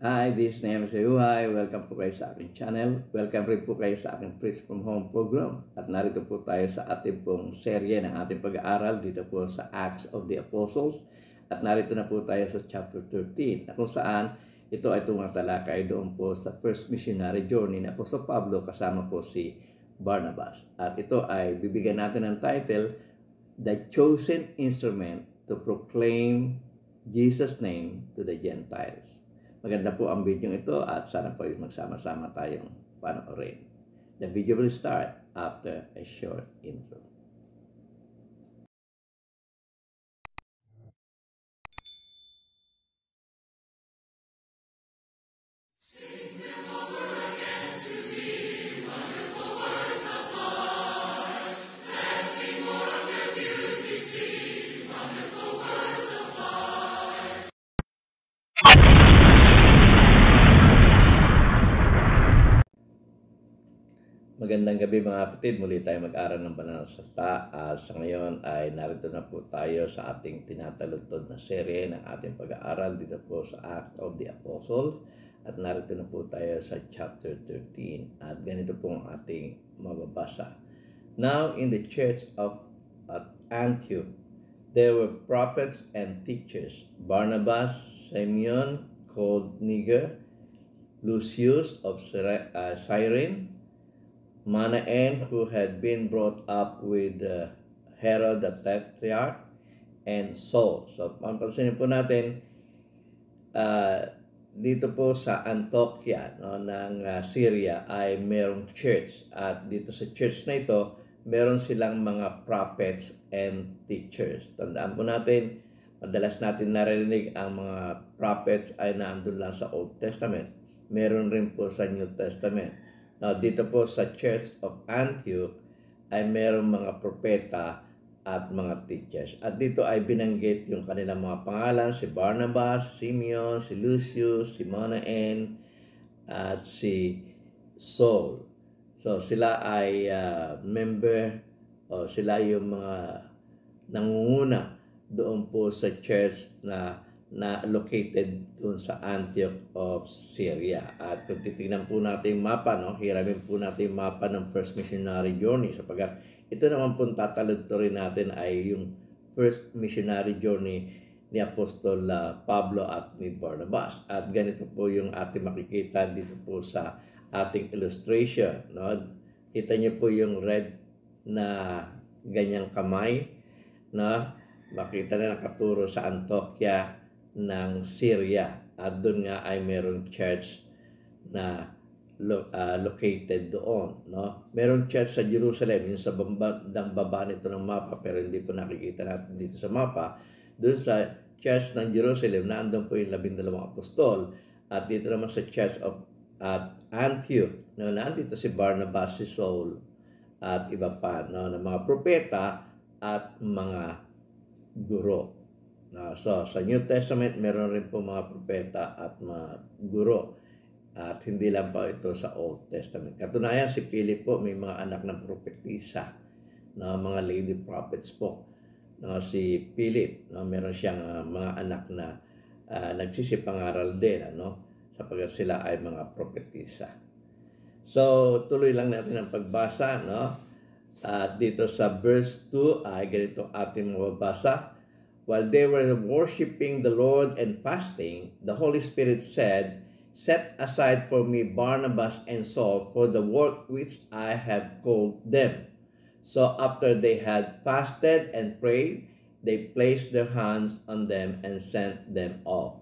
Hi, this is Nehemiah Sayuhay. Welcome po kayo sa aking channel. Welcome rin po kayo sa aking Priest from Home program. At narito po tayo sa ating pong serye ng ating pag-aaral dito po sa Acts of the Apostles. At narito na po tayo sa chapter 13 na kung saan ito ay tumatalakay doon po sa first missionary journey na po Apostol Pablo kasama po si Barnabas. At ito ay bibigyan natin ng title, The Chosen Instrument to Proclaim Jesus' Name to the Gentiles. Maganda po ang video ito at sana po magsama-sama tayong panoorin. The video will start after a short intro. Magandang gabi mga kapatid. Muli tayo mag-aral ng banal sa ta. Uh, ah, sa ngayon ay narito na po tayo sa ating tinatalugtod na serye ng ating pag-aaral dito po sa Act of the Apostle. At narito na po tayo sa chapter 13. At ganito po ang ating mababasa. Now in the church of Antioch, there were prophets and teachers, Barnabas, Simeon, called Niger, Lucius of uh, Cyrene, Manaen, who had been brought up with uh, Herod the Tetrarch, and Saul. So, pampansinin po natin, uh, dito po sa Antioquia no, ng uh, Syria ay merong church. At dito sa church na ito, meron silang mga prophets and teachers. Tandaan po natin, madalas natin narinig ang mga prophets ay naandun lang sa Old Testament. Meron rin po sa New Testament. Now, dito po sa Church of Antioch ay merong mga propeta at mga teachers. At dito ay binanggit yung kanilang mga pangalan, si Barnabas, si Simeon, si Lucius, si Manaen, at si Saul. So, sila ay uh, member o sila yung mga nangunguna doon po sa church na na located dun sa Antioch of Syria. At kung titignan po natin yung mapa, no, hiramin po natin yung mapa ng first missionary journey sapagkat ito naman po tatalad rin natin ay yung first missionary journey ni Apostol ah, Pablo at ni Barnabas. At ganito po yung ating makikita dito po sa ating illustration. No? Kita niyo po yung red na ganyang kamay. No? Makita na nakaturo sa Antokya ng Syria at doon nga ay meron church na lo, uh, located doon no meron church sa Jerusalem yung sa bandang baba nito ng mapa pero hindi po nakikita natin dito sa mapa doon sa church ng Jerusalem na andun po yung labindalawang apostol at dito naman sa church of at Antioch no nandito si Barnabas si Saul at iba pa no ng mga propeta at mga guro Uh, so, sa New Testament, meron rin po mga propeta at mga guro. At hindi lang po ito sa Old Testament. Katunayan, si Philip po may mga anak ng propetisa na mga lady prophets po. No, uh, si Philip, no, meron siyang uh, mga anak na uh, nagsisipangaral din, ano, sapagkat sila ay mga propetisa. So, tuloy lang natin ang pagbasa, no? At uh, dito sa verse 2 ay ganito ating mababasa While they were worshiping the Lord and fasting, the Holy Spirit said, Set aside for me Barnabas and Saul for the work which I have called them. So after they had fasted and prayed, they placed their hands on them and sent them off.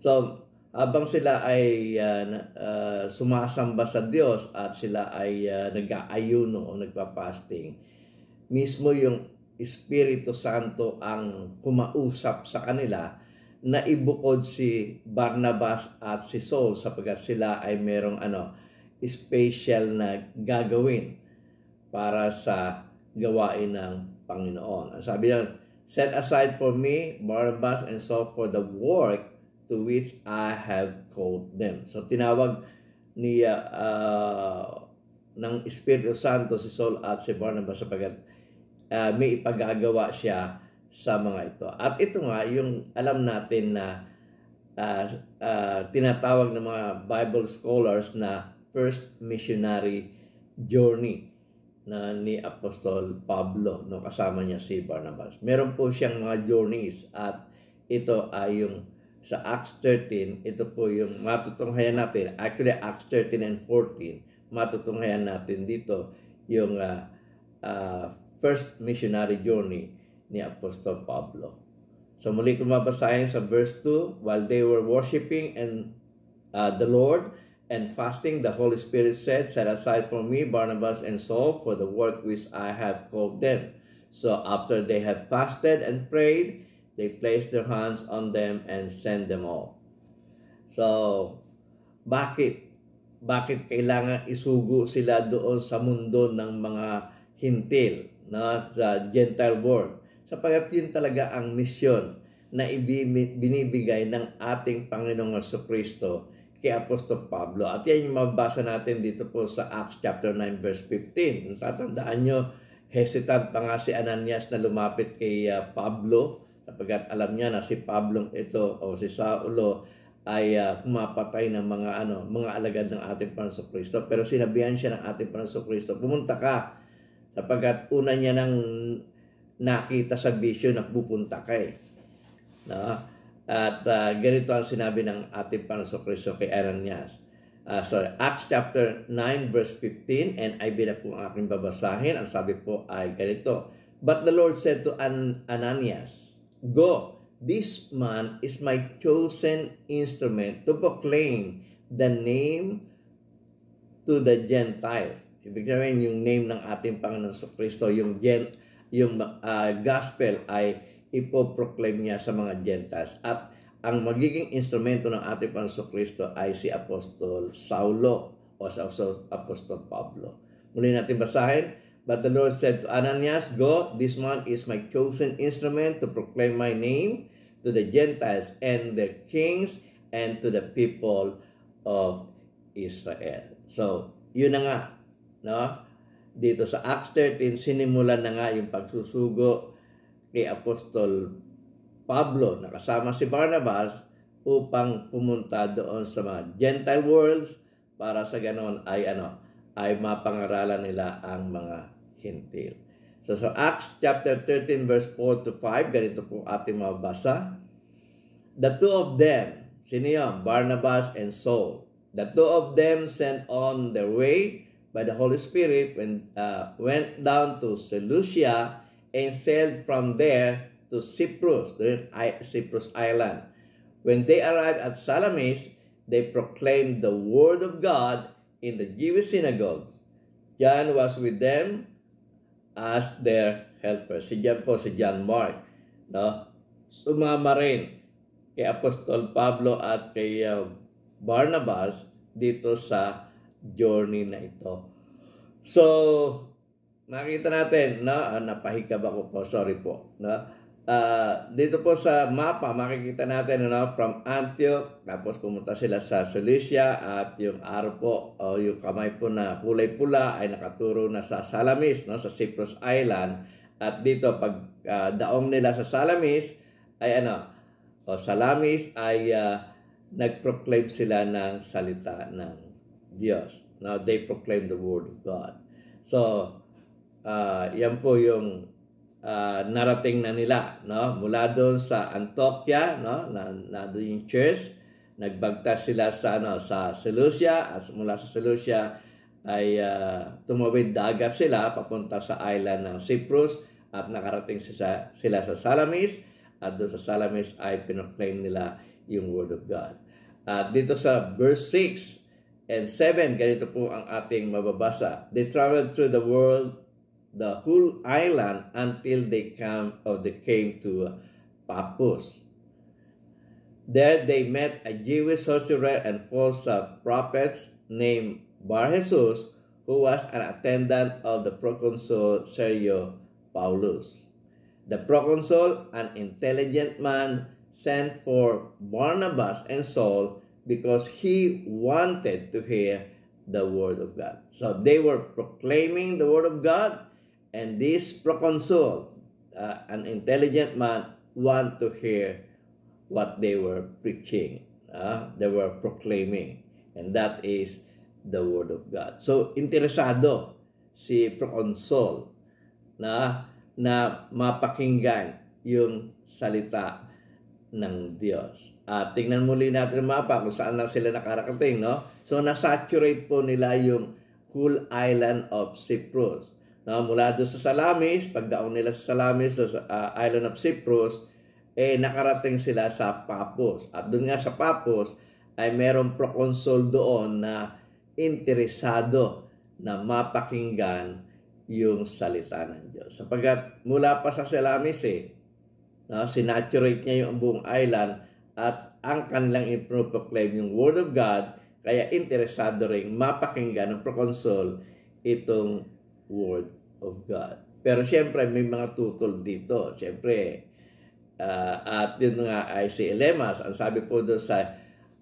So abang sila ay uh, uh, sumasamba sa Diyos at sila ay uh, nag-aayuno o nagpa-fasting, mismo yung Espiritu Santo ang kumausap sa kanila na ibukod si Barnabas at si Saul sapagkat sila ay merong ano, special na gagawin para sa gawain ng Panginoon. sabi niya, Set aside for me Barnabas and Saul for the work to which I have called them. So tinawag ni uh, ah, ng Espiritu Santo si Saul at si Barnabas sapagkat uh, may ipagagawa siya sa mga ito. At ito nga yung alam natin na uh, uh, tinatawag ng mga Bible scholars na first missionary journey na ni Apostol Pablo no kasama niya si Barnabas. Meron po siyang mga journeys at ito ay yung sa Acts 13, ito po yung matutunghayan natin. Actually, Acts 13 and 14, matutunghayan natin dito yung uh, uh, first missionary journey ni Apostol Pablo. So muli kung mabasahin sa verse 2, while they were worshiping and uh, the Lord and fasting, the Holy Spirit said, Set aside for me Barnabas and Saul for the work which I have called them. So after they had fasted and prayed, they placed their hands on them and sent them off. So, bakit? Bakit kailangan isugo sila doon sa mundo ng mga hintil? no, sa Gentile world. Sapagat yun talaga ang misyon na binibigay ng ating Panginoong Kristo kay Apostol Pablo. At yan yung mabasa natin dito po sa Acts chapter 9 verse 15. Tatandaan nyo, hesitant pa nga si Ananias na lumapit kay uh, Pablo sapagat alam niya na si Pablo ito o si Saulo ay uh, ng mga ano mga alagad ng ating Panginoon Kristo pero sinabihan siya ng ating Panginoon Kristo pumunta ka Sapagkat una niya nang nakita sa vision na pupunta ka eh. No? At uh, ganito ang sinabi ng ating Panginoon Kristo kay Ananias. Uh, ah, sorry, Acts chapter 9 verse 15 and I na po ang aking babasahin. Ang sabi po ay ganito. But the Lord said to An- Ananias, Go, this man is my chosen instrument to proclaim the name to the Gentiles Ibig sabihin, yung name ng ating Panginoon sa Kristo, yung, gen, yung uh, gospel ay ipoproclaim niya sa mga Gentiles. At ang magiging instrumento ng ating Panginoon Kristo ay si Apostol Saulo o sa Apostol Pablo. Muli natin basahin. But the Lord said to Ananias, Go, this man is my chosen instrument to proclaim my name to the Gentiles and their kings and to the people of Israel. So, yun na nga no? Dito sa Acts 13, sinimulan na nga yung pagsusugo kay Apostol Pablo na kasama si Barnabas upang pumunta doon sa mga Gentile worlds para sa ganon ay ano, ay mapangaralan nila ang mga Hintil. So, so Acts chapter 13 verse 4 to 5, ganito po ating mabasa. The two of them, sino yun? Barnabas and Saul. The two of them sent on their way by the Holy Spirit went, uh, went down to Seleucia and sailed from there to Cyprus, the Cyprus island. When they arrived at Salamis, they proclaimed the word of God in the Jewish synagogues. John was with them as their helper. Si John po, si John Mark. No? Sumama rin kay Apostol Pablo at kay uh, Barnabas dito sa journey na ito. So, makita natin, no? Uh, ah, napahikab ako po, sorry po. No? Uh, ah, dito po sa mapa, makikita natin no? from Antioch, tapos pumunta sila sa Cilicia at yung araw po, o uh, yung kamay po na kulay pula ay nakaturo na sa Salamis, no? sa Cyprus Island. At dito, pag uh, daong nila sa Salamis, ay ano, o Salamis ay uh, nag-proclaim sila ng salita ng Diyos. Now, they proclaim the Word of God. So, uh, yan po yung uh, narating na nila. No? Mula doon sa Antioquia, no? na, na doon yung church, nagbagtas sila sa, ano, sa Seleucia. As, mula sa Seleucia ay uh, tumawid dagat sila papunta sa island ng Cyprus at nakarating sila, sila sa Salamis at doon sa Salamis ay pinoclaim nila yung Word of God. At uh, dito sa verse 6, and 7, ganito po ang ating mababasa. They traveled through the world, the whole island, until they came or they came to Papus. There they met a Jewish sorcerer and false prophet named Bar-Jesus, who was an attendant of the proconsul Sergio Paulus. The proconsul, an intelligent man, sent for Barnabas and Saul, because he wanted to hear the word of God. So they were proclaiming the word of God, and this proconsul, uh, an intelligent man, want to hear what they were preaching. Uh, they were proclaiming, and that is the word of God. So interesado si proconsul na na mapakinggan yung salita ng Diyos. At tingnan muli natin ang mapa kung saan lang sila nakarating, no? So, nasaturate po nila yung cool island of Cyprus. No, mula doon sa Salamis, pagdaong nila sa Salamis, sa uh, island of Cyprus, eh nakarating sila sa Papos. At doon nga sa Papos, ay merong proconsul doon na interesado na mapakinggan yung salita ng Diyos. Sapagat mula pa sa Salamis eh, No? Sinaturate niya yung buong island at ang kanilang ipro-proclaim yung Word of God. Kaya interesado rin mapakinggan ng proconsul itong Word of God. Pero siyempre may mga tutol dito. Siyempre, uh, ah, at yun nga ay si Elemas. Ang sabi po doon sa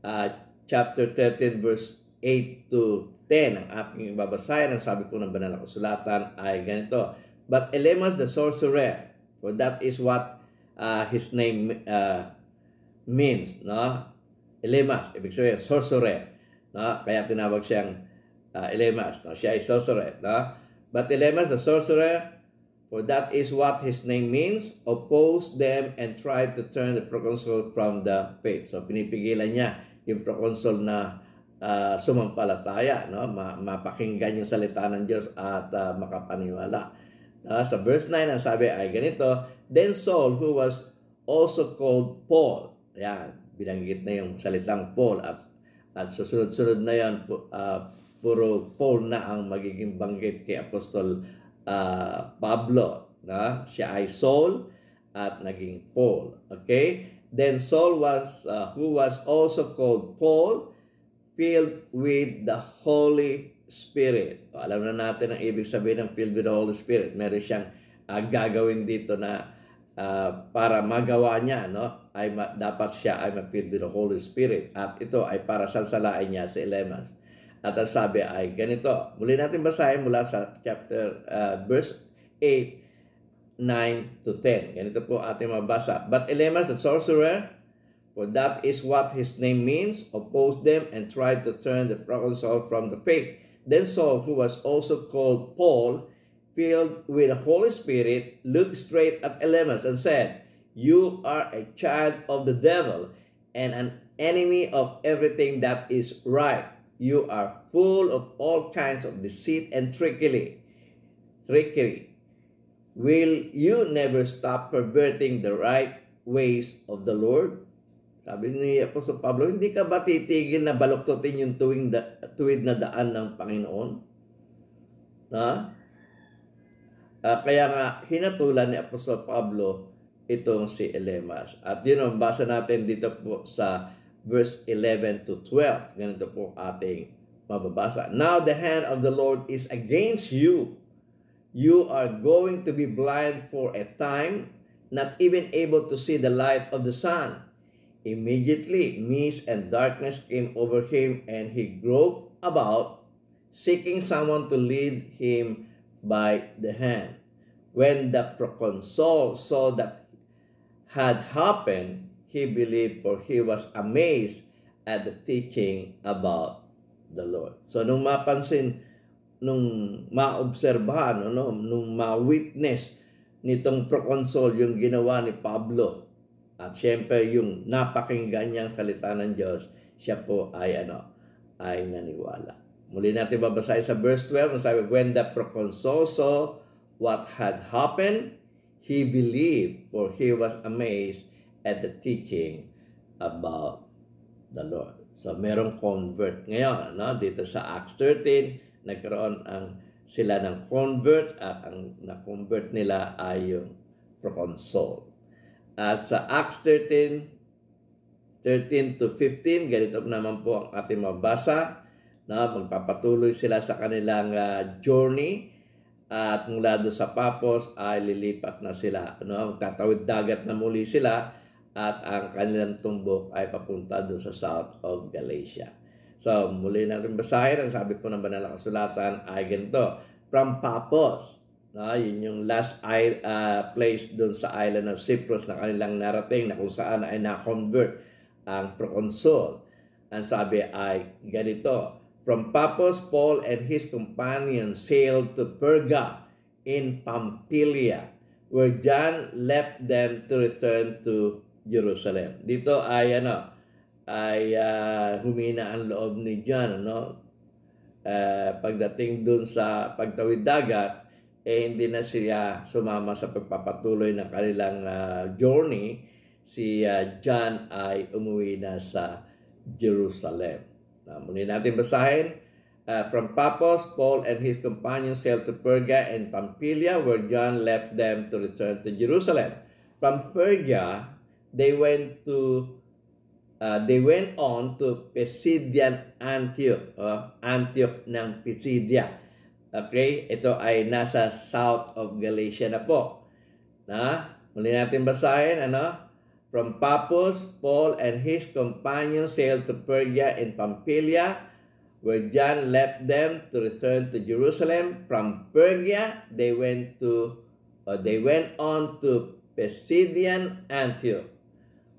uh, chapter 13 verse 8 to 10 ang ating babasahin. Ang sabi po ng banal na kasulatan ay ganito, But Elemas the sorcerer, for that is what uh, his name uh, means, no? Elemas, ibig sabihin, sorcerer, no? Kaya tinawag siyang uh, Elemas, no? Siya ay sorcerer, no? But Elemas, the sorcerer, for that is what his name means, opposed them and tried to turn the proconsul from the faith. So, pinipigilan niya yung proconsul na uh, sumampalataya, no? Ma mapakinggan yung salita ng Diyos at uh, makapaniwala. No? Sa verse 9, ang sabi ay ganito, Then Saul, who was also called Paul. Yan, binanggit na yung salitang Paul at at susunod-sunod na yan, uh, puro Paul na ang magiging banggit kay Apostol uh, Pablo. Na? Siya ay Saul at naging Paul. Okay? Then Saul was, uh, who was also called Paul, filled with the Holy Spirit. alam na natin ang ibig sabihin ng filled with the Holy Spirit. Meron siyang uh, gagawin dito na Ah, para magawa niya no ay ma- dapat siya ay ma-filled with the Holy Spirit at ito ay para salsalain niya si Elemas at ang sabi ay ganito muli natin basahin mula sa chapter uh, verse 8 9 to 10 ganito po ating mabasa but Elemas the sorcerer for that is what his name means opposed them and tried to turn the proconsul from the faith then Saul who was also called Paul filled with the Holy Spirit, looked straight at Elymas and said, You are a child of the devil and an enemy of everything that is right. You are full of all kinds of deceit and trickery. Trickery. Will you never stop perverting the right ways of the Lord? Sabi ni Apostol Pablo, hindi ka ba titigil na baluktotin yung tuwid na daan ng Panginoon? Na? Uh, kaya nga, hinatulan ni Apostol Pablo itong si Elemas. At yun ang basa natin dito po sa verse 11 to 12. Ganito po ating mababasa. Now the hand of the Lord is against you. You are going to be blind for a time, not even able to see the light of the sun. Immediately, mist and darkness came over him, and he groped about, seeking someone to lead him by the hand. When the proconsul saw that had happened, he believed for he was amazed at the teaching about the Lord. So nung mapansin, nung maobserbahan, ano, nung ma-witness nitong proconsul yung ginawa ni Pablo, at syempre yung napakinggan niyang salita ng Diyos, siya po ay ano, ay naniwala. Muli natin babasahin sa verse 12. Sabi, When the proconsul saw what had happened, he believed, for he was amazed at the teaching about the Lord. So, merong convert ngayon. No? Dito sa Acts 13, nagkaroon ang sila ng convert at ang na-convert nila ay yung proconsul. At sa Acts 13, 13 to 15, ganito naman po ang ating mabasa na magpapatuloy sila sa kanilang uh, journey at mula doon sa Papos ay lilipat na sila. No? Magtatawid dagat na muli sila at ang kanilang tumbok ay papunta doon sa south of Galatia. So, muli natin basahin. Ang sabi po ng banal na kasulatan ay ganito. From Papos, no, yun yung last isle, uh, place doon sa island of Cyprus na kanilang narating na kung saan ay na-convert ang proconsul. Ang sabi ay ganito, From Paphos, Paul and his companion sailed to Perga in Pamphylia, where John left them to return to Jerusalem. Dito ay ano, ay uh, humina ang loob ni John, ano? Uh, pagdating dun sa pagtawid dagat, eh hindi na siya sumama sa pagpapatuloy ng kanilang uh, journey. Si uh, John ay umuwi na sa Jerusalem. Uh, muli natin basahin. Uh, from Paphos, Paul and his companions sailed to Perga and Pamphylia, where John left them to return to Jerusalem. From Perga, they went to uh, they went on to Pisidian Antioch, uh, Antioch ng Pisidia. Okay, ito ay nasa south of Galatia na po. Na, muli natin basahin, ano? From Paphos, Paul and his companions sailed to Perga in Pamphylia, where John left them to return to Jerusalem. From Perga, they went to uh, they went on to Pisidian Antioch.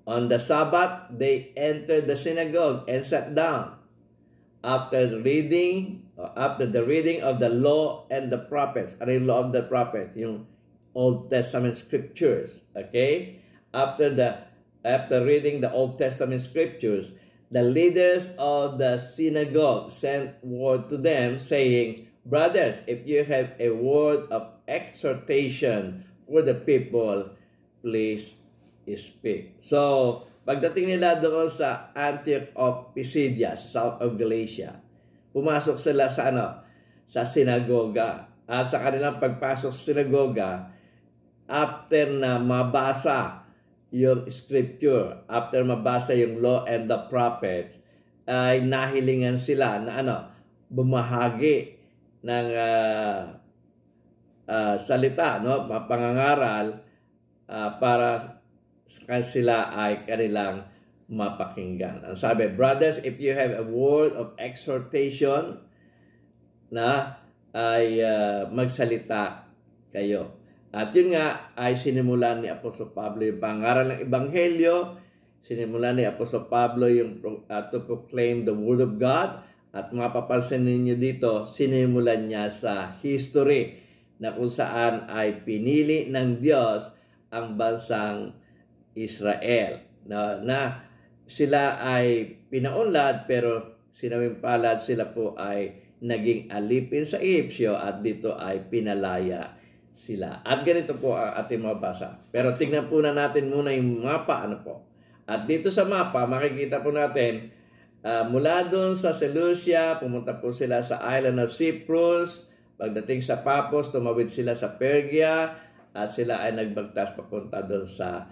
On the Sabbath, they entered the synagogue and sat down. After the reading, or uh, after the reading of the law and the prophets, I mean law of the prophets? Yung Old Testament scriptures, okay? after the after reading the Old Testament scriptures, the leaders of the synagogue sent word to them, saying, Brothers, if you have a word of exhortation for the people, please speak. So, pagdating nila doon sa Antioch of Pisidia, south of Galatia, pumasok sila sa ano? Sa sinagoga. At sa kanilang pagpasok sa sinagoga, after na mabasa yung scripture after mabasa yung law and the prophets ay nahilingan sila na ano bumahagi ng uh, uh, salita no pangangaral uh, para sila ay kanilang mapakinggan. Ang sabi, brothers, if you have a word of exhortation na ay uh, magsalita kayo. At yun nga ay sinimulan ni Apostol Pablo yung pangaral ng Ebanghelyo, sinimulan ni Apostol Pablo yung uh, to proclaim the Word of God, at mapapansin ninyo dito, sinimulan niya sa history na kung saan ay pinili ng Diyos ang bansang Israel. Na, na sila ay pinaunlad pero sinawing palad sila po ay naging alipin sa Egyptyo at dito ay pinalaya sila. At ganito po ang ah, ating mabasa. Pero tingnan po na natin muna yung mapa. Ano po? At dito sa mapa, makikita po natin uh, mula doon sa Seleucia, pumunta po sila sa island of Cyprus. Pagdating sa Papos, tumawid sila sa Pergia at sila ay nagbagtas papunta doon sa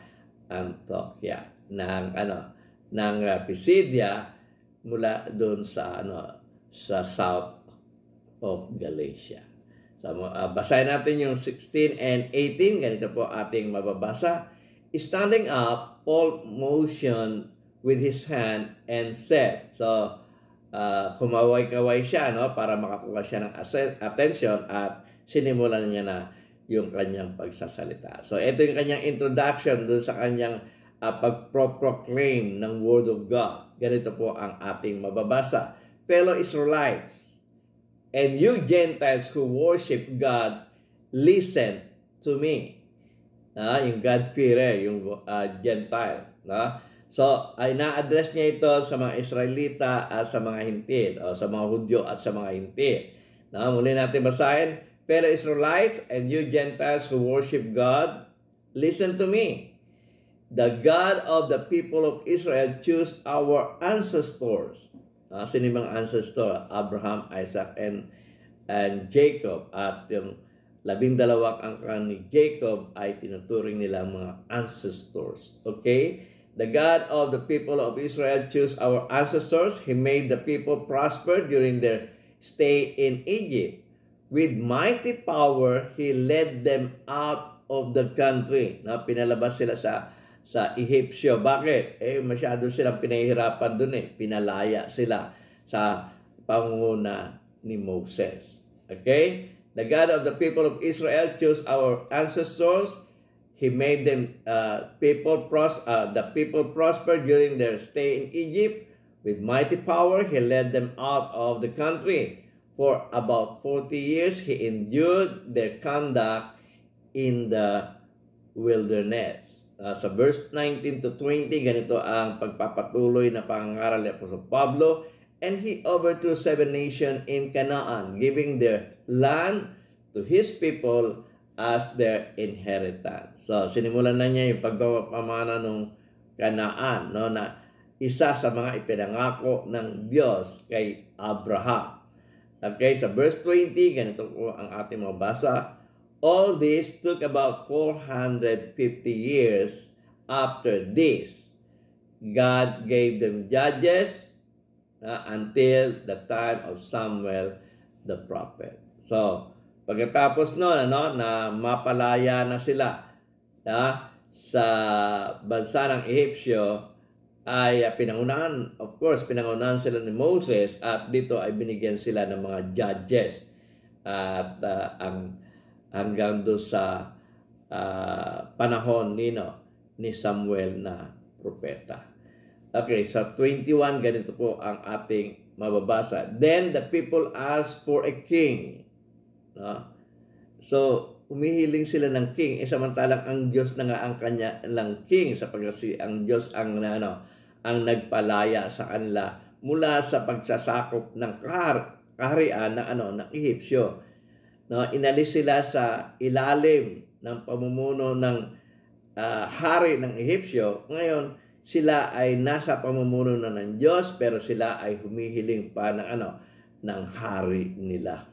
Antioquia ng ano ng uh, Pisidia mula doon sa ano sa south of Galatia. So, uh, basahin natin yung 16 and 18. Ganito po ating mababasa. Standing up, Paul motioned with his hand and said, so, uh, kumaway-kaway siya no, para makakuha siya ng attention at sinimulan niya na yung kanyang pagsasalita. So, ito yung kanyang introduction dun sa kanyang uh, ah, pag-proclaim ng Word of God. Ganito po ang ating mababasa. Fellow Israelites, And you Gentiles who worship God, listen to me. Na, yung God-fearer, yung uh, Gentiles. Na? So, ay na-address niya ito sa mga Israelita at sa mga Hintil, o sa mga Hudyo at sa mga Hintil. Na, muli natin basahin, Fellow Israelites and you Gentiles who worship God, listen to me. The God of the people of Israel chose our ancestors uh, sino mga ancestor, Abraham, Isaac, and, and Jacob. At yung labing dalawang angkan ni Jacob ay tinuturing nila mga ancestors. Okay? The God of the people of Israel chose our ancestors. He made the people prosper during their stay in Egypt. With mighty power, He led them out of the country. Na pinalabas sila sa sa Egyptyo. Bakit? Eh, masyado silang pinahihirapan dun eh. Pinalaya sila sa pangunguna ni Moses. Okay? The God of the people of Israel chose our ancestors. He made them uh, people pros uh, the people prosper during their stay in Egypt. With mighty power, he led them out of the country. For about 40 years, he endured their conduct in the wilderness. Uh, sa verse 19 to 20, ganito ang pagpapatuloy na pangaral ni Apostol Pablo. And he overthrew seven nations in Canaan, giving their land to his people as their inheritance. So, sinimulan na niya yung pagpapamana ng Canaan, no, na isa sa mga ipinangako ng Diyos kay Abraham. Okay, sa verse 20, ganito ko ang ating mabasa. All this took about 450 years after this. God gave them judges uh, until the time of Samuel the prophet. So, pagkatapos noon ano, na mapalaya na sila uh, sa bansa ng Ehipsyo, ay uh, pinangunahan, of course, pinangunahan sila ni Moses at dito ay binigyan sila ng mga judges. At uh, ang hanggang do sa uh, panahon nino ni Samuel na propeta. Okay, sa so 21 ganito po ang ating mababasa. Then the people asked for a king. No? So, umihiling sila ng king eh, samantalang ang Diyos na nga ang kanya lang king sa si ang Diyos ang ano ang nagpalaya sa kanila mula sa pagsasakop ng kahar, kaharian ng ano ng Ehipsyo no, inalis sila sa ilalim ng pamumuno ng uh, hari ng Ehipsyo. Ngayon, sila ay nasa pamumuno na ng Diyos pero sila ay humihiling pa ng ano ng hari nila.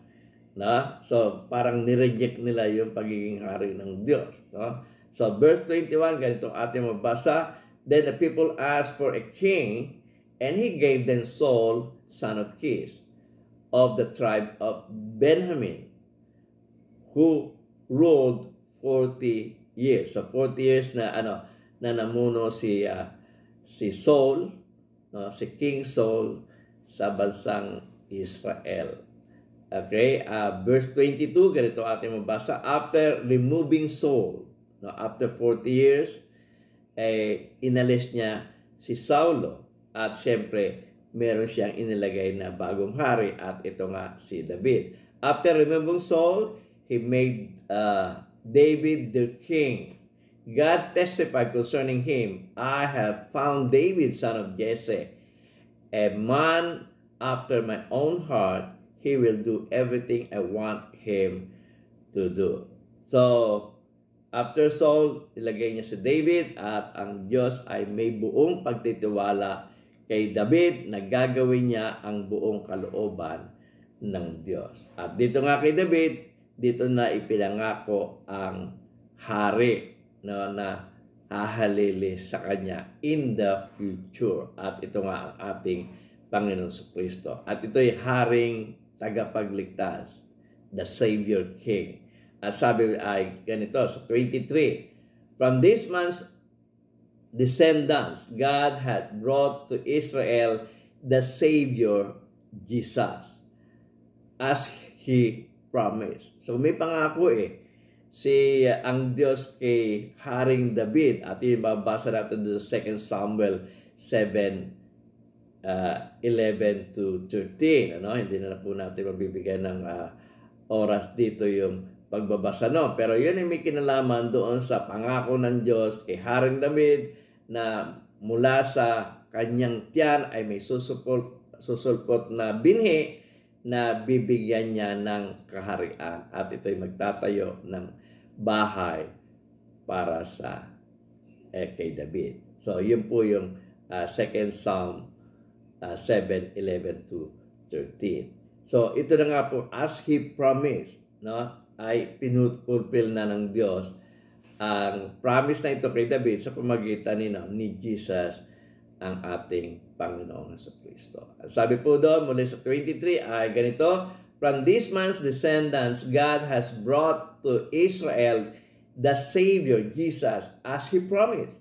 No? So parang nireject nila yung pagiging hari ng Diyos, no? So verse 21 ganito ating mabasa, then the people asked for a king and he gave them Saul son of Kish of the tribe of Benjamin who ruled 40 years. So 40 years na ano na namuno si uh, si Saul, no, si King Saul sa bansang Israel. Okay, uh, verse 22 ganito ating mabasa after removing Saul, no, after 40 years eh inalis niya si Saulo at siyempre meron siyang inilagay na bagong hari at ito nga si David. After removing Saul, he made uh, David their king. God testified concerning him, I have found David, son of Jesse, a man after my own heart. He will do everything I want him to do. So, after Saul, ilagay niya si David at ang Diyos ay may buong pagtitiwala kay David na gagawin niya ang buong kalooban ng Diyos. At dito nga kay David, dito na ipinangako ang hari no, na hahalili sa kanya in the future. At ito nga ang ating Panginoon sa Kristo. At ito'y haring tagapagligtas, the Savior King. At sabi ay ganito sa 23, From this man's descendants, God had brought to Israel the Savior Jesus as he promise. So may pangako eh si uh, ang Diyos kay Haring David at ibabasa babasa natin sa 2 Samuel 7 uh, 11 to 13 ano hindi na po natin mabibigyan ng uh, oras dito yung pagbabasa no pero yun ay may kinalaman doon sa pangako ng Diyos kay Haring David na mula sa kanyang tiyan ay may susuport susulpot na binhi na bibigyan niya ng kaharian at ito'y magtatayo ng bahay para sa eh, kay David. So, yun po yung uh, second Psalm uh, 7, 11 to 13. So, ito na nga po, as he promised, no, ay pinutfulfill na ng Diyos ang promise na ito kay David sa pamagitan ni, no, ni Jesus ang ating Panginoong Heso Kristo. At sabi po doon muli sa 23 ay ganito, From this man's descendants, God has brought to Israel the Savior, Jesus, as He promised.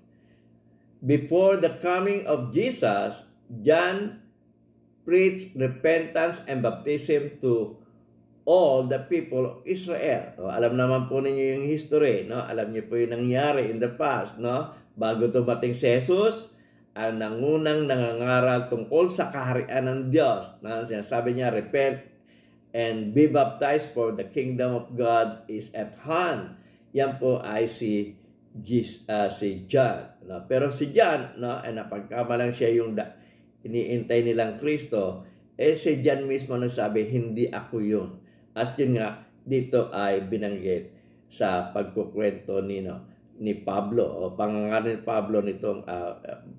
Before the coming of Jesus, John preached repentance and baptism to all the people of Israel. O, alam naman po ninyo yung history, no? Alam niyo po yung nangyari in the past, no? Bago tumating si Jesus, ang nangunang nangangaral tungkol sa kaharian ng Diyos. Na sinasabi niya, repent and be baptized for the kingdom of God is at hand. Yan po ay si uh, si John. No? Pero si John, no, ay napagkamalang siya yung da- iniintay nilang Kristo, eh si John mismo nagsabi, hindi ako yun. At yun nga, dito ay binanggit sa pagkukwento no ni Pablo, o pangangaral ni Pablo nitong, uh,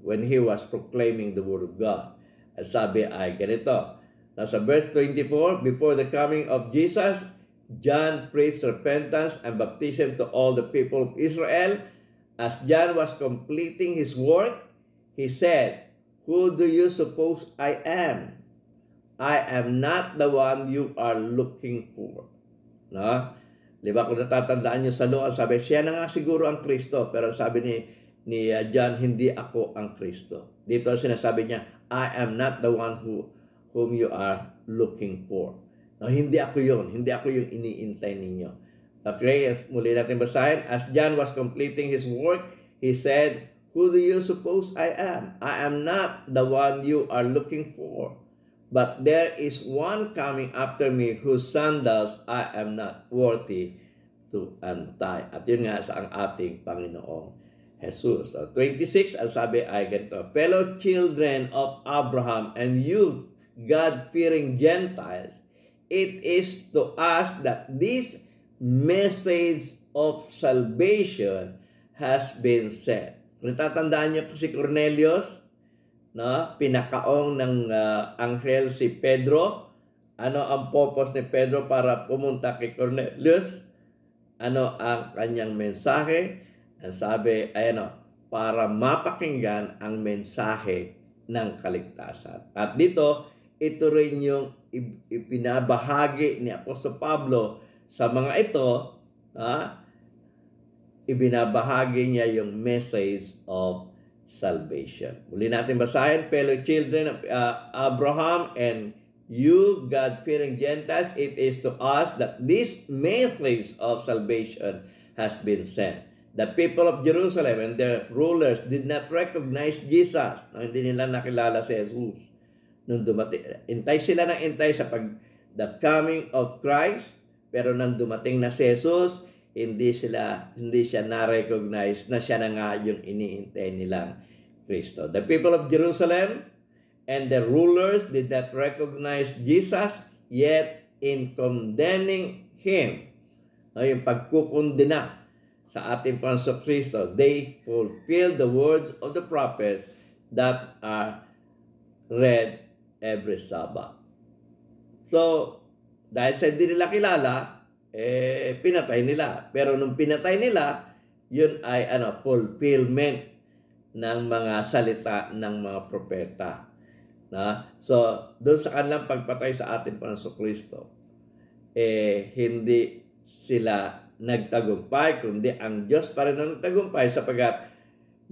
when he was proclaiming the word of God. At sabi ay ganito, na sa verse 24, before the coming of Jesus, John preached repentance and baptism to all the people of Israel. As John was completing his work, he said, Who do you suppose I am? I am not the one you are looking for. No? Di ba? Kung natatandaan niyo sa Loa, sabi, siya na nga siguro ang Kristo. Pero sabi ni, ni uh, John, hindi ako ang Kristo. Dito sinasabi niya, I am not the one who whom you are looking for. No, hindi ako yon, Hindi ako yung iniintay ninyo. Okay, muli natin basahin. As John was completing his work, he said, Who do you suppose I am? I am not the one you are looking for. But there is one coming after me whose sandals I am not worthy to untie. At yun nga sa ang ating Panginoong Jesus. So 26, ang sabi ay ganito, Fellow children of Abraham and you, God-fearing Gentiles, it is to us that this message of salvation has been sent. Kung natatandaan niyo si Cornelius, no? Pinakaong ng uh, anghel si Pedro. Ano ang purpose ni Pedro para pumunta kay Cornelius? Ano ang kanyang mensahe? Ang sabi, ay ano, para mapakinggan ang mensahe ng kaligtasan. At dito, ito rin yung ipinabahagi ni Apostol Pablo sa mga ito, ha? ibinabahagi niya yung message of salvation. Muli natin basahin, fellow children of uh, Abraham and you God-fearing Gentiles, it is to us that this message of salvation has been sent. The people of Jerusalem and their rulers did not recognize Jesus. No, hindi nila nakilala si Jesus. Nung dumating, intay sila ng intay sa pag, the coming of Christ, pero nang dumating na si Jesus, hindi sila hindi siya na-recognize na siya na nga yung iniintay nilang Kristo. The people of Jerusalem and the rulers did not recognize Jesus yet in condemning him. No, yung pagkukundina sa ating Panso Kristo, they fulfilled the words of the prophets that are read every Sabbath. So, dahil sa hindi nila kilala, eh, pinatay nila. Pero nung pinatay nila, yun ay ano, fulfillment ng mga salita ng mga propeta. Na? So, doon sa kanilang pagpatay sa ating Panginoon Kristo, eh, hindi sila nagtagumpay, kundi ang Diyos pa rin ang nagtagumpay sapagat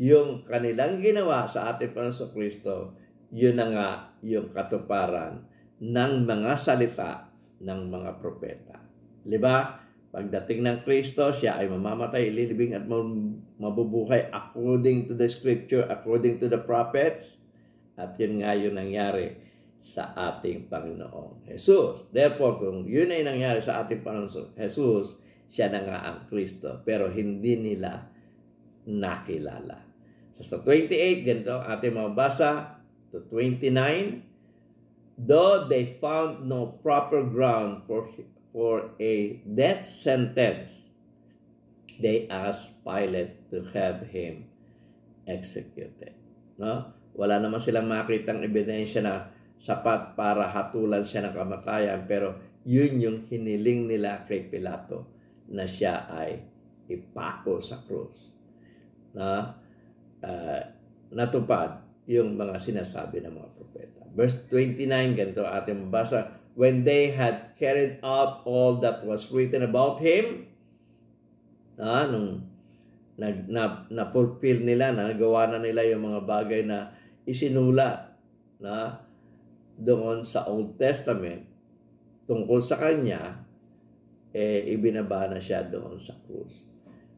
yung kanilang ginawa sa ating Panginoon Kristo, yun na nga yung katuparan ng mga salita ng mga propeta. Diba? Pagdating ng Kristo, siya ay mamamatay, lilibing at mabubuhay according to the scripture, according to the prophets. At yun nga yung nangyari sa ating Panginoong Jesus. Therefore, kung yun ay nangyari sa ating Panginoong Jesus, siya na nga ang Kristo. Pero hindi nila nakilala. So, sa 28, ganito ang ating mabasa. To 29, Though they found no proper ground for for a death sentence, they asked Pilate to have him executed. No? Wala naman silang makitang ebidensya na sapat para hatulan siya ng kamatayan pero yun yung hiniling nila kay Pilato na siya ay ipako sa krus. Na uh, natupad yung mga sinasabi ng mga propeta. Verse 29, ganito ating mabasa, when they had carried out all that was written about him, ah, nung nag, na, na fulfill nila, na nagawa na nila yung mga bagay na isinulat na doon sa Old Testament tungkol sa kanya, eh, ibinaba na siya doon sa krus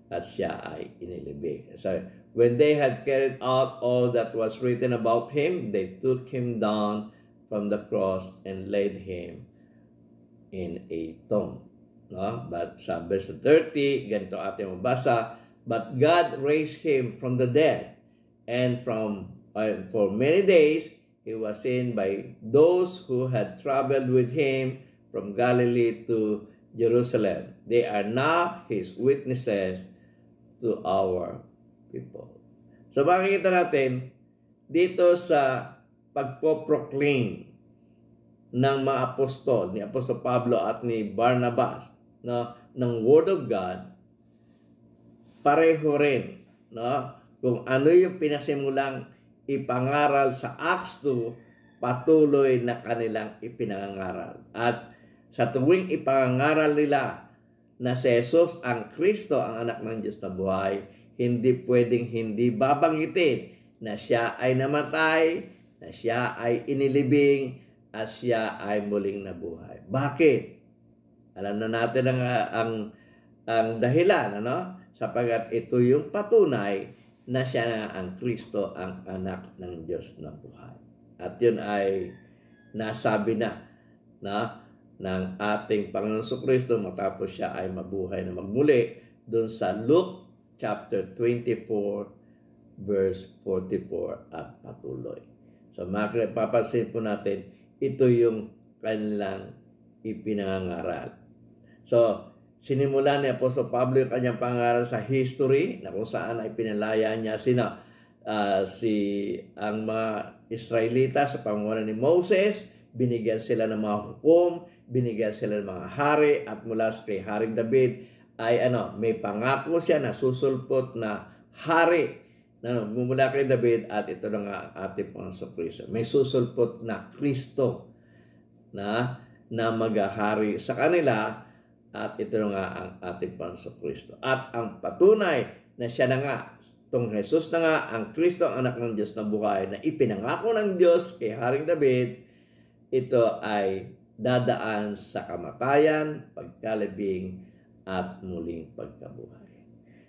at siya ay inilibing. So, when they had carried out all that was written about him, they took him down from the cross and laid him in a tomb. No? But sa verse 30, ganito ating mabasa, But God raised him from the dead, and from uh, for many days he was seen by those who had traveled with him from Galilee to Jerusalem. They are now his witnesses to our people. So makikita natin, dito sa pagpo-proclaim ng mga apostol, ni Apostol Pablo at ni Barnabas, no, ng Word of God, pareho rin. No? Kung ano yung pinasimulang ipangaral sa Acts 2, patuloy na kanilang ipinangaral. At sa tuwing ipangaral nila na si Jesus ang Kristo, ang anak ng Diyos na buhay, hindi pwedeng hindi babanggitin na siya ay namatay, na siya ay inilibing at siya ay muling nabuhay. Bakit? Alam na natin ang, ang, ang dahilan, ano? Sapagat ito yung patunay na siya na ang Kristo, ang anak ng Diyos na buhay. At yun ay nasabi na, na ng ating Panginoon sa Kristo matapos siya ay mabuhay na magmuli doon sa Luke chapter 24 verse 44 at patuloy. So mapapansin po natin, ito yung kanilang ipinangaral. So, sinimula ni Apostol Pablo yung kanyang pangaral sa history na kung saan ay pinalaya niya sina uh, si ang mga Israelita sa pangunan ni Moses, binigyan sila ng mga hukom, binigyan sila ng mga hari at mula kay Haring David ay ano, may pangako siya na susulpot na hari na mumula kay David at ito na nga ating Panginoon Kristo. May susulpot na Kristo na na maghahari sa kanila at ito na nga ang ating Panginoon Kristo. At ang patunay na siya na nga, tong Jesus na nga, ang Kristo, ang anak ng Diyos na buhay, na ipinangako ng Diyos kay Haring David, ito ay dadaan sa kamatayan, pagkalibing, at muling pagkabuhay.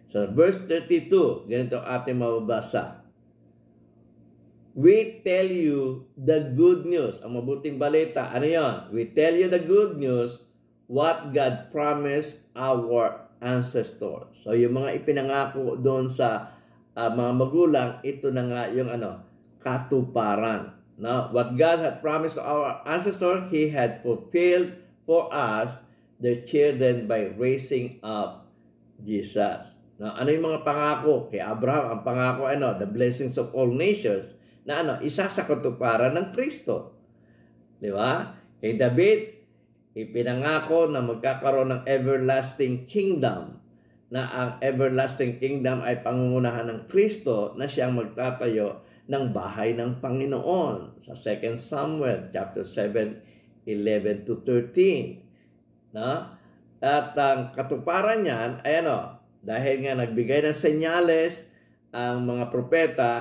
So, verse 32, ganito ating mababasa. We tell you the good news. Ang mabuting balita. Ano yon? We tell you the good news what God promised our ancestors. So, yung mga ipinangako doon sa uh, mga magulang, ito na nga yung ano, katuparan. No? What God had promised to our ancestor, He had fulfilled for us, the children, by raising up Jesus. No, ano yung mga pangako kay Abraham? Ang pangako ano, the blessings of all nations na ano, isa sa katuparan ng Kristo. Di ba? Kay David, ipinangako na magkakaroon ng everlasting kingdom na ang everlasting kingdom ay pangungunahan ng Kristo na siyang magtatayo ng bahay ng Panginoon sa 2 Samuel chapter 7 11 to 13 na at ang katuparan niyan ay ano dahil nga nagbigay ng senyales ang mga propeta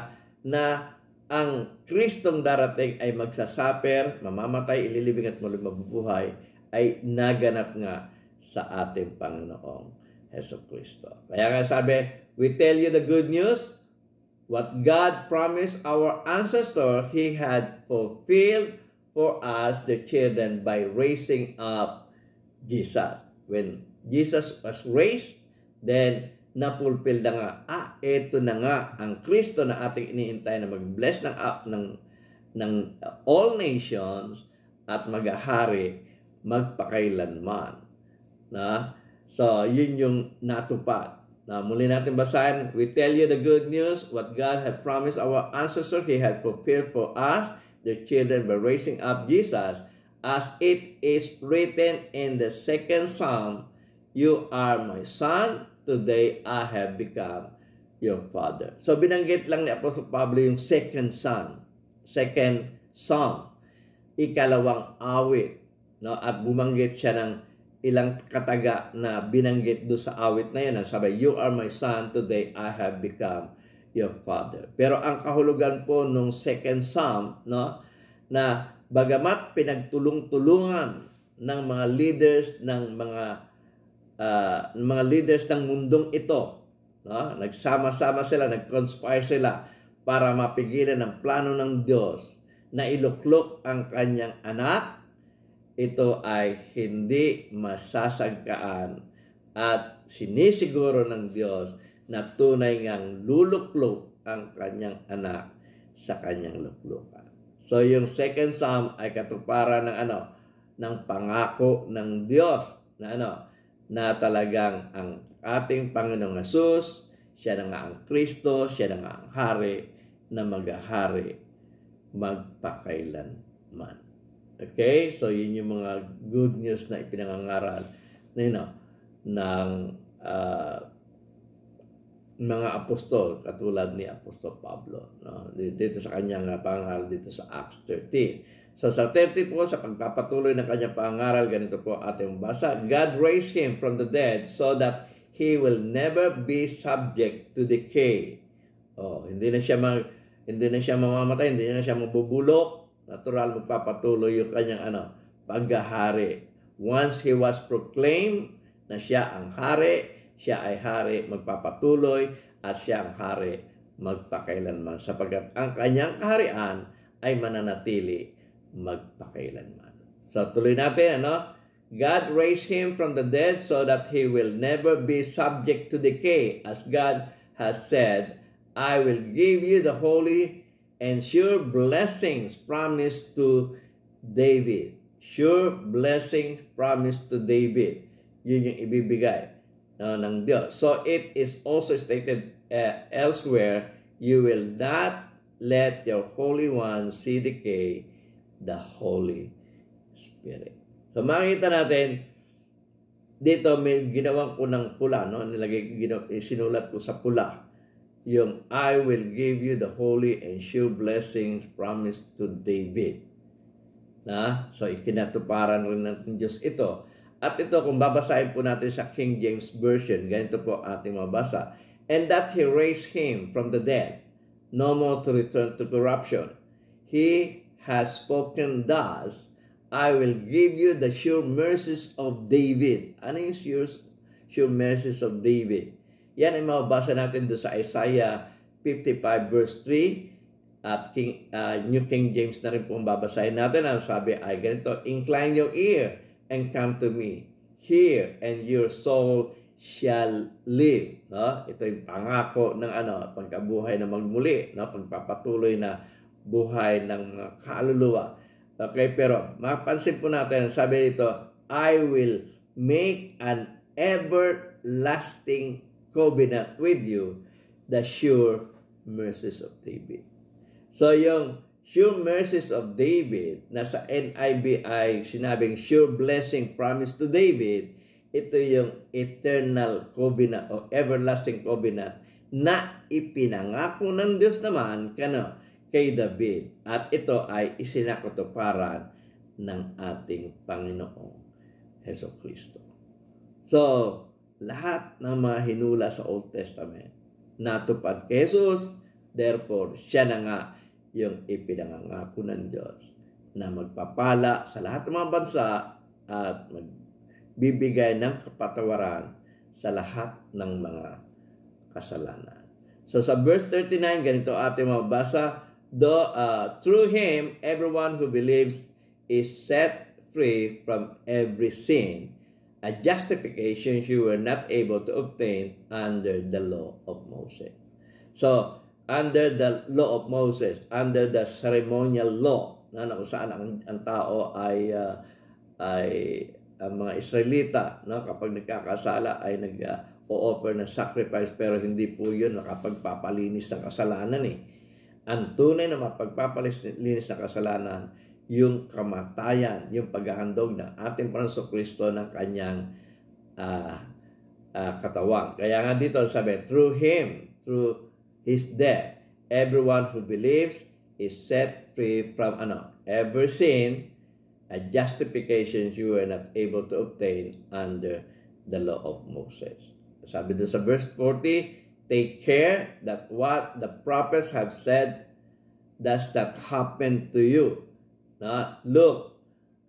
na ang Kristong darating ay magsasaper, mamamatay, ililibing at muli mabubuhay ay naganap nga sa ating Panginoong Heso Kristo. Kaya nga sabi, we tell you the good news, what God promised our ancestor, He had fulfilled for us the children by raising up Jesus. When Jesus was raised, Then, na-fulfill na nga. Ah, eto na nga ang Kristo na ating iniintay na mag-bless ng, uh, ng, ng all nations at magahari magpakailanman. Na? So, yun yung natupad. Na muli natin basahin, we tell you the good news, what God had promised our ancestors, He had fulfilled for us, the children, by raising up Jesus, as it is written in the second Psalm, You are my son, today I have become your father. So binanggit lang ni Apostle Pablo yung second son, second song, ikalawang awit. No? At bumanggit siya ng ilang kataga na binanggit do sa awit na yan. Ang sabi, you are my son, today I have become your father. Pero ang kahulugan po nung second psalm, no, na bagamat pinagtulong-tulungan ng mga leaders, ng mga uh, mga leaders ng mundong ito. No? Nagsama-sama sila, nag-conspire sila para mapigilan ang plano ng Diyos na iluklok ang kanyang anak. Ito ay hindi masasagkaan at sinisiguro ng Diyos na tunay ngang luluklok ang kanyang anak sa kanyang luklukan. So yung second psalm ay katuparan ng ano, ng pangako ng Diyos na ano, na talagang ang ating Panginoong Asus, siya na nga ang Kristo, siya na nga ang Hari na maghahari magpakailanman. Okay? So, yun yung mga good news na ipinangangaral na you know, ng uh, mga apostol katulad ni Apostol Pablo no? dito sa kanyang pangaral dito sa Acts 13 So sa 30 po, sa pagpapatuloy ng kanyang pangaral, ganito po ating basa, God raised him from the dead so that he will never be subject to decay. Oh, hindi na siya mag, hindi na siya mamamatay, hindi na siya mabubulok. Natural magpapatuloy yung kanyang ano, paghahari. Once he was proclaimed na siya ang hari, siya ay hari magpapatuloy at siya ang hari magpakailanman sapagkat ang kanyang kaharian ay mananatili magpakailanman. So tuloy natin, ano? God raised him from the dead so that he will never be subject to decay. As God has said, I will give you the holy and sure blessings promised to David. Sure blessing promised to David. Yun yung ibibigay uh, ng Diyos. So it is also stated uh, elsewhere, you will not let your Holy One see decay the Holy Spirit. So makita natin, dito may ginawa ko ng pula, no? Nilagay, ginawa, sinulat ko sa pula. Yung I will give you the holy and sure blessings promised to David. Na? So ikinatuparan rin ng Diyos ito. At ito, kung babasahin po natin sa King James Version, ganito po ating mabasa. And that he raised him from the dead, no more to return to corruption. He has spoken thus, I will give you the sure mercies of David. Ano yung sure, sure mercies of David? Yan ay mababasa natin doon sa Isaiah 55 verse 3 at King, uh, New King James na rin po babasahin natin. Ang sabi ay ganito, Incline your ear and come to me. Hear and your soul shall live. No? Ito yung pangako ng ano, pagkabuhay na magmuli, no? pagpapatuloy na buhay ng mga kaluluwa. Okay, pero mapansin po natin, sabi dito, I will make an everlasting covenant with you, the sure mercies of David. So yung sure mercies of David, nasa NIBI, sinabing sure blessing promised to David, ito yung eternal covenant o everlasting covenant na ipinangako ng Diyos naman kano kay David at ito ay isinakotoparan ng ating Panginoong Heso Kristo. So, lahat ng mga hinula sa Old Testament, natupad kay Jesus, therefore, siya na nga yung ipinangangako ng Diyos na magpapala sa lahat ng mga bansa at magbibigay ng kapatawaran sa lahat ng mga kasalanan. So sa verse 39, ganito ating mabasa, Though, uh, through him, everyone who believes is set free from every sin, a justification you were not able to obtain under the law of Moses. So, under the law of Moses, under the ceremonial law, na kung saan ang, ang tao ay, uh, ay ang mga Israelita, no, kapag nagkakasala ay nag-o-offer uh, ng sacrifice pero hindi po yun nakapagpapalinis ng kasalanan eh ang tunay na mapagpapalinis na kasalanan, yung kamatayan, yung paghahandog ng ating Panginoon Kristo ng kanyang uh, uh, katawan. Kaya nga dito sabi, through Him, through His death, everyone who believes is set free from ano, ever sin, a justification you were not able to obtain under the law of Moses. Sabi doon sa verse 40, Take care that what the prophets have said does not happen to you. Na, look,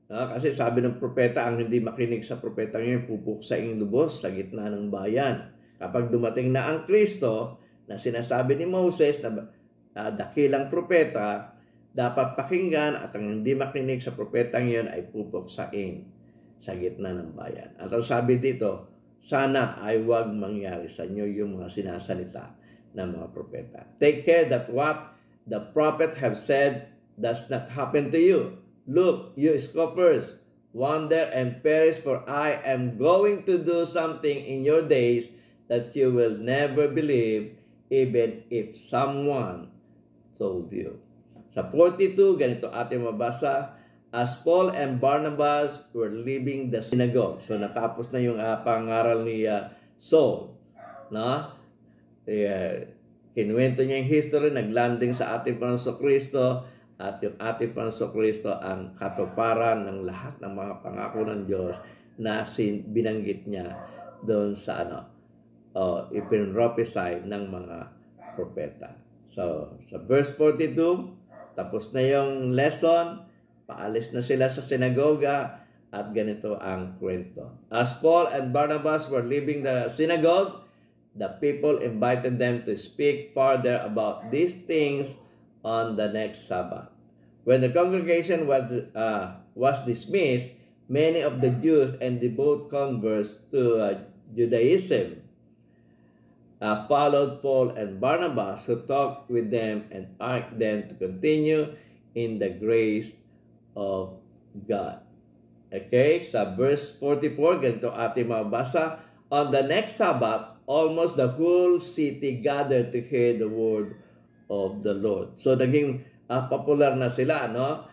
na, kasi sabi ng propeta, ang hindi makinig sa propeta ngayon, pupuksaing lubos sa gitna ng bayan. Kapag dumating na ang Kristo, na sinasabi ni Moses na uh, dakilang propeta, dapat pakinggan at ang hindi makinig sa propetang yon ay pupuksain sa gitna ng bayan. At ang sabi dito, sana ay huwag mangyari sa inyo yung mga sinasalita ng mga propeta. Take care that what the prophet have said does not happen to you. Look, you scoffers, wonder and perish, for I am going to do something in your days that you will never believe, even if someone told you. Sa 42, ganito ating mabasa, As Paul and Barnabas were leaving the synagogue. So natapos na yung uh, pangaral ni uh, Saul. No? Yeah. kinuwento niya yung history, naglanding sa ating Panginoon Kristo at yung ating Panginoon Kristo ang katuparan ng lahat ng mga pangako ng Diyos na sin binanggit niya doon sa ano oh, ipinropesy ng mga propeta. So, sa verse 42, tapos na yung lesson, Paalis na sila sa sinagoga at ganito ang kwento. As Paul and Barnabas were leaving the synagogue, the people invited them to speak further about these things on the next Sabbath. When the congregation was, uh, was dismissed, many of the Jews and devout converts to uh, Judaism uh, followed Paul and Barnabas, who talked with them and asked them to continue in the grace of God. Okay, sa verse 44, ganito ating mabasa. On the next Sabbath, almost the whole city gathered to hear the word of the Lord. So, naging uh, popular na sila, no?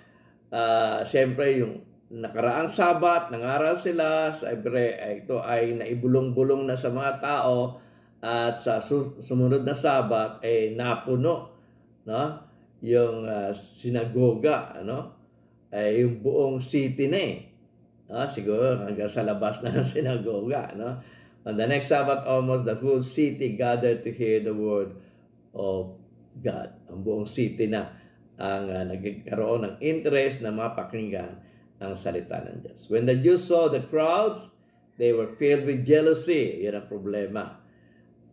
Uh, Siyempre, yung nakaraang Sabat, nangaral sila, siyempre, ah, ito ay naibulong-bulong na sa mga tao at sa sumunod na Sabbath, ay eh, napuno, no? Yung uh, sinagoga, ano? eh, yung buong city na eh. No? Siguro hanggang sa labas na ng sinagoga. No? On the next Sabbath almost, the whole city gathered to hear the word of God. Ang buong city na ang uh, ah, nagkaroon ng interest na mapakinggan ang salita ng Diyos. When the Jews saw the crowds, they were filled with jealousy. Yan ang problema.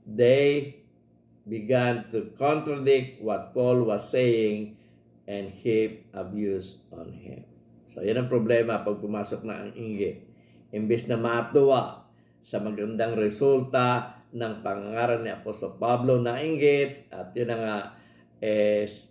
They began to contradict what Paul was saying and heap abuse on him. So, yan ang problema pag pumasok na ang inggit. Imbes na matuwa sa magandang resulta ng pangaral ni Apostol Pablo na inggit at yun ang is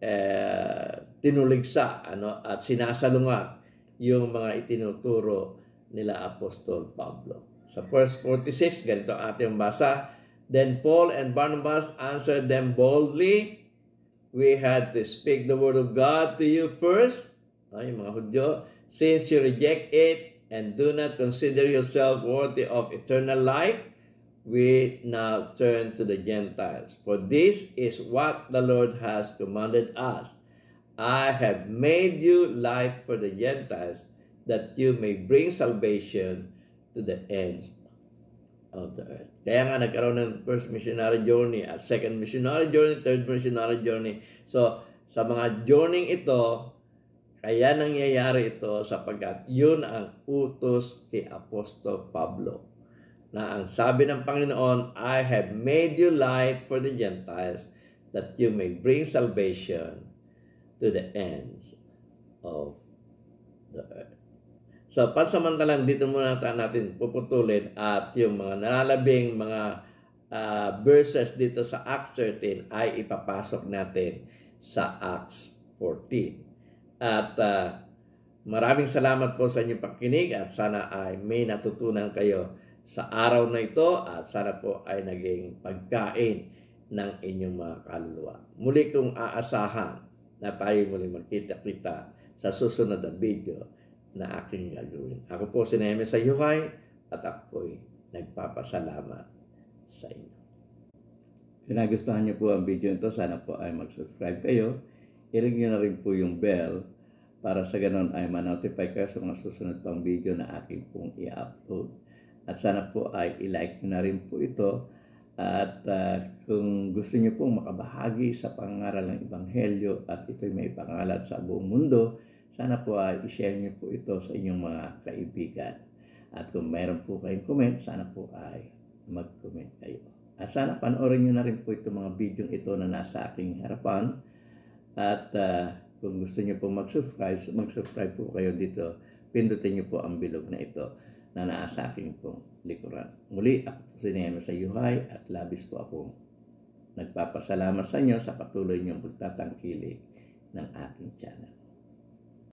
eh, eh, tinuligsa ano, at sinasalungat yung mga itinuturo nila Apostol Pablo. Sa verse 46, ganito ating basa, Then Paul and Barnabas answered them boldly, we had to speak the word of God to you first. Ay, mga Hudyo. Since you reject it and do not consider yourself worthy of eternal life, we now turn to the Gentiles. For this is what the Lord has commanded us. I have made you light for the Gentiles, that you may bring salvation to the ends of the earth. Kaya nga nagkaroon ng first missionary journey, at second missionary journey, third missionary journey. So, sa mga journey ito, kaya nangyayari ito sapagkat yun ang utos kay Apostol Pablo na ang sabi ng Panginoon, I have made you light for the Gentiles that you may bring salvation to the ends of the earth. So, pansamantalang dito muna natin puputulin at yung mga nalalabing mga uh, verses dito sa Acts 13 ay ipapasok natin sa Acts 14. At uh, maraming salamat po sa inyong pakikinig at sana ay may natutunan kayo sa araw na ito at sana po ay naging pagkain ng inyong mga kaluluwa. Muli kong aasahan na tayo muli magkita-kita sa susunod na video na aking gagawin. Ako po si Neme sa Yuhay at ako'y nagpapasalamat sa inyo. Kung nagustuhan niyo po ang video nito, sana po ay mag-subscribe kayo. I-ring niyo na rin po yung bell para sa ganun ay ma-notify kayo sa mga susunod pang video na aking pong i-upload. At sana po ay i-like niyo na rin po ito at uh, kung gusto niyo pong makabahagi sa pangaral ng Ebanghelyo at ito'y may pangalat sa buong mundo, sana po ay uh, i-share niyo po ito sa inyong mga kaibigan. At kung mayroon po kayong comment, sana po ay mag-comment kayo. At sana panoorin niyo na rin po itong mga video ito na nasa aking harapan. At uh, kung gusto niyo po mag-subscribe, mag-subscribe po kayo dito. Pindutin niyo po ang bilog na ito na nasa aking pong likuran. Muli, ako po si Nemo sa Yuhay at labis po akong nagpapasalamat sa inyo sa patuloy niyong pagtatangkilik ng aking channel.